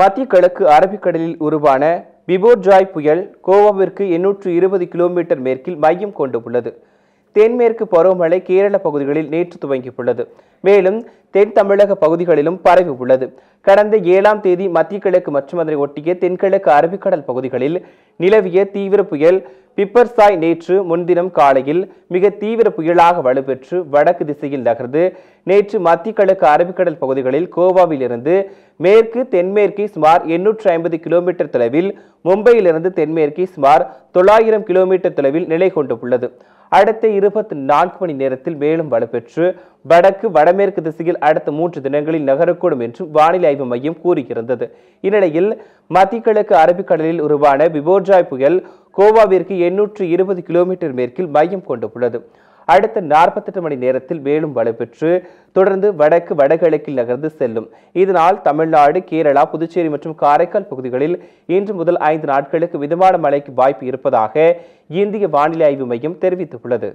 மத்திய கிழக்கு அரபிக்கடலில் உருவான பிபோர்ஜாய் புயல் கோவாவிற்கு எண்ணூற்று இருபது கிலோமீட்டர் மேற்கில் மையம் கொண்டுள்ளது தென்மேற்கு பருவமழை கேரள பகுதிகளில் நேற்று துவங்கியுள்ளது மேலும் தென் தமிழக பகுதிகளிலும் பரவி உள்ளது கடந்த ஏழாம் தேதி மத்திய கிழக்கு மற்றும் அதனை ஒட்டிய தென்கிழக்கு அரபிக்கடல் பகுதிகளில் நிலவிய தீவிர புயல் பிப்பர்சாய் நேற்று முன்தினம் காலையில் மிக தீவிர புயலாக வலுப்பெற்று வடக்கு திசையில் நகர்ந்து நேற்று மத்திய கிழக்கு அரபிக்கடல் பகுதிகளில் கோவாவிலிருந்து மேற்கு தென்மேற்கு சுமார் எண்ணூற்றி ஐம்பது கிலோமீட்டர் தொலைவில் மும்பையிலிருந்து தென்மேற்கு சுமார் தொள்ளாயிரம் கிலோமீட்டர் தொலைவில் நிலை கொண்டுள்ளது அடுத்த இருபத்தி நான்கு மணி நேரத்தில் மேலும் வலுப்பெற்று வடக்கு வடமேற்கு திசையில் அடுத்த மூன்று தினங்களில் நகரக்கூடும் என்றும் வானிலை ஆய்வு மையம் கூறியிருந்தது இந்நிலையில் மத்திய கிழக்கு அரபிக்கடலில் உருவான விபோர்ஜாய் புயல் கோவாவிற்கு எண்ணூற்று இருபது கிலோமீட்டர் மேற்கில் மையம் கொண்டுள்ளது அடுத்த நாற்பத்தெட்டு மணி நேரத்தில் மேலும் வலுப்பெற்று தொடர்ந்து வடக்கு வடகிழக்கில் நகர்ந்து செல்லும் இதனால் தமிழ்நாடு கேரளா புதுச்சேரி மற்றும் காரைக்கால் பகுதிகளில் இன்று முதல் ஐந்து நாட்களுக்கு மிதமான மழைக்கு வாய்ப்பு இருப்பதாக இந்திய வானிலை ஆய்வு மையம் தெரிவித்துள்ளது